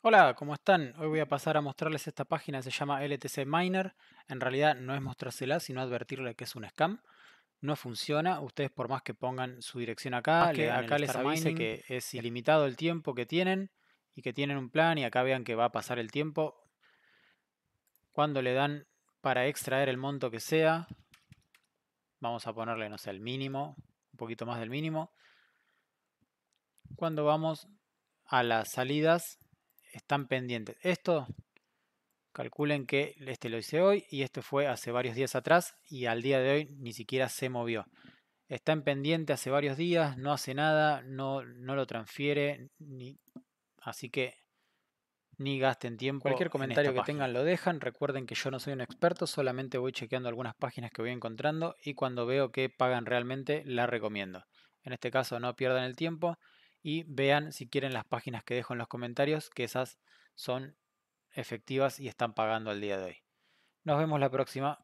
Hola, ¿cómo están? Hoy voy a pasar a mostrarles esta página, se llama LTC Miner. En realidad no es mostrársela, sino advertirle que es un scam. No funciona, ustedes por más que pongan su dirección acá, que acá les avise que es ilimitado el tiempo que tienen y que tienen un plan y acá vean que va a pasar el tiempo. Cuando le dan para extraer el monto que sea, vamos a ponerle, no sé, el mínimo, un poquito más del mínimo. Cuando vamos a las salidas, están pendientes. Esto, calculen que este lo hice hoy y este fue hace varios días atrás y al día de hoy ni siquiera se movió. Está en pendiente hace varios días, no hace nada, no, no lo transfiere, ni, así que ni gasten tiempo. Cualquier comentario que tengan lo dejan. Recuerden que yo no soy un experto, solamente voy chequeando algunas páginas que voy encontrando y cuando veo que pagan realmente, la recomiendo. En este caso no pierdan el tiempo y vean si quieren las páginas que dejo en los comentarios, que esas son efectivas y están pagando al día de hoy. Nos vemos la próxima.